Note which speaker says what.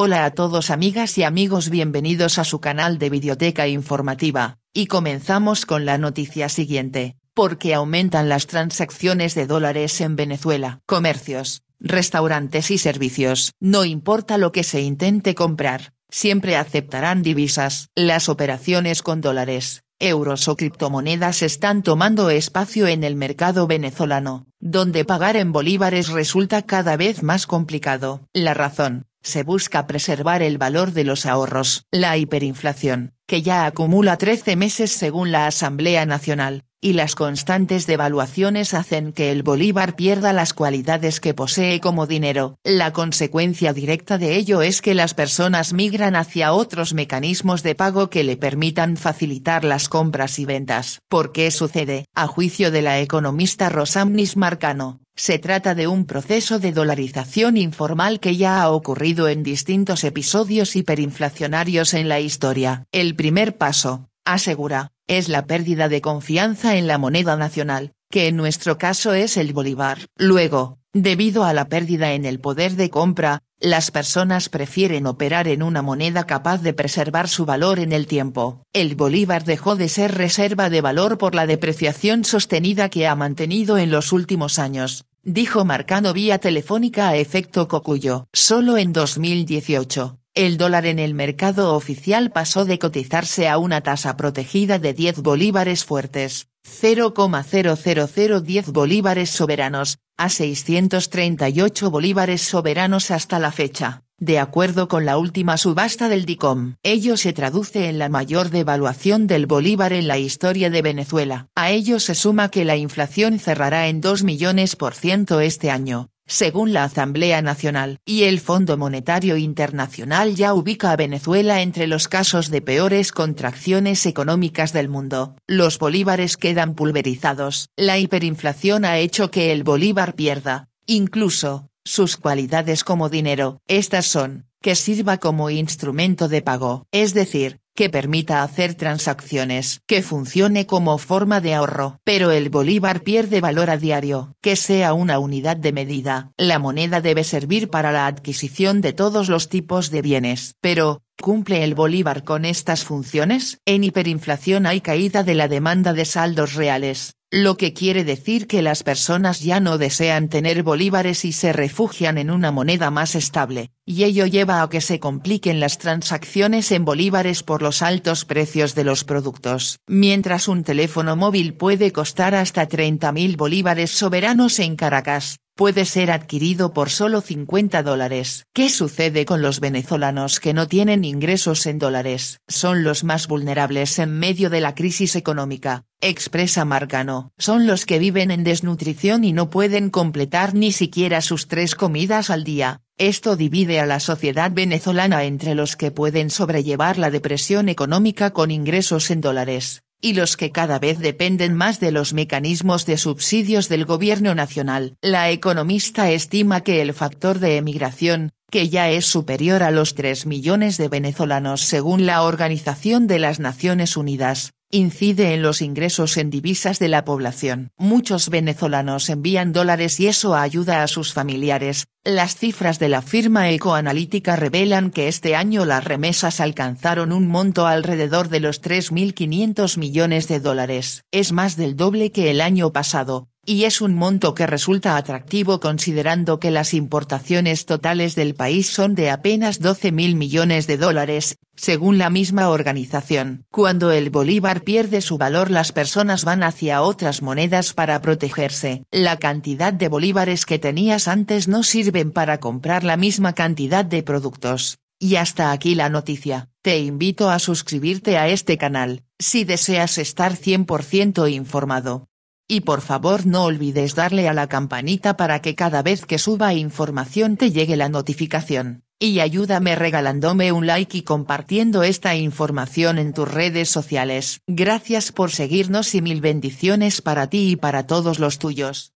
Speaker 1: Hola a todos amigas y amigos bienvenidos a su canal de Videoteca Informativa, y comenzamos con la noticia siguiente, porque aumentan las transacciones de dólares en Venezuela. Comercios, restaurantes y servicios. No importa lo que se intente comprar, siempre aceptarán divisas. Las operaciones con dólares, euros o criptomonedas están tomando espacio en el mercado venezolano, donde pagar en bolívares resulta cada vez más complicado. La razón, se busca preservar el valor de los ahorros. La hiperinflación, que ya acumula 13 meses según la Asamblea Nacional, y las constantes devaluaciones hacen que el bolívar pierda las cualidades que posee como dinero. La consecuencia directa de ello es que las personas migran hacia otros mecanismos de pago que le permitan facilitar las compras y ventas. ¿Por qué sucede? A juicio de la economista Rosamnis Marcano, se trata de un proceso de dolarización informal que ya ha ocurrido en distintos episodios hiperinflacionarios en la historia. El primer paso, asegura, es la pérdida de confianza en la moneda nacional, que en nuestro caso es el bolívar. Luego, Debido a la pérdida en el poder de compra, las personas prefieren operar en una moneda capaz de preservar su valor en el tiempo. El bolívar dejó de ser reserva de valor por la depreciación sostenida que ha mantenido en los últimos años, dijo Marcano vía telefónica a efecto Cocuyo. Solo en 2018, el dólar en el mercado oficial pasó de cotizarse a una tasa protegida de 10 bolívares fuertes, 0,00010 bolívares soberanos, a 638 bolívares soberanos hasta la fecha, de acuerdo con la última subasta del DICOM. Ello se traduce en la mayor devaluación del bolívar en la historia de Venezuela. A ello se suma que la inflación cerrará en 2 millones por ciento este año, según la Asamblea Nacional. Y el Fondo Monetario Internacional ya ubica a Venezuela entre los casos de peores contracciones económicas del mundo. Los bolívares quedan pulverizados. La hiperinflación ha hecho que el bolívar pierda, incluso, sus cualidades como dinero. Estas son, que sirva como instrumento de pago, es decir, que permita hacer transacciones, que funcione como forma de ahorro. Pero el bolívar pierde valor a diario, que sea una unidad de medida. La moneda debe servir para la adquisición de todos los tipos de bienes. Pero, ¿Cumple el bolívar con estas funciones? En hiperinflación hay caída de la demanda de saldos reales, lo que quiere decir que las personas ya no desean tener bolívares y se refugian en una moneda más estable, y ello lleva a que se compliquen las transacciones en bolívares por los altos precios de los productos. Mientras un teléfono móvil puede costar hasta 30.000 bolívares soberanos en Caracas, puede ser adquirido por solo 50 dólares. ¿Qué sucede con los venezolanos que no tienen ingresos en dólares? Son los más vulnerables en medio de la crisis económica, expresa Marcano. Son los que viven en desnutrición y no pueden completar ni siquiera sus tres comidas al día. Esto divide a la sociedad venezolana entre los que pueden sobrellevar la depresión económica con ingresos en dólares y los que cada vez dependen más de los mecanismos de subsidios del gobierno nacional. La economista estima que el factor de emigración, que ya es superior a los 3 millones de venezolanos según la Organización de las Naciones Unidas, incide en los ingresos en divisas de la población. Muchos venezolanos envían dólares y eso ayuda a sus familiares. Las cifras de la firma ecoanalítica revelan que este año las remesas alcanzaron un monto alrededor de los 3.500 millones de dólares. Es más del doble que el año pasado, y es un monto que resulta atractivo considerando que las importaciones totales del país son de apenas 12 mil millones de dólares, según la misma organización. Cuando el bolívar pierde su valor las personas van hacia otras monedas para protegerse. La cantidad de bolívares que tenías antes no sirven para comprar la misma cantidad de productos. Y hasta aquí la noticia. Te invito a suscribirte a este canal, si deseas estar 100% informado. Y por favor no olvides darle a la campanita para que cada vez que suba información te llegue la notificación, y ayúdame regalándome un like y compartiendo esta información en tus redes sociales. Gracias por seguirnos y mil bendiciones para ti y para todos los tuyos.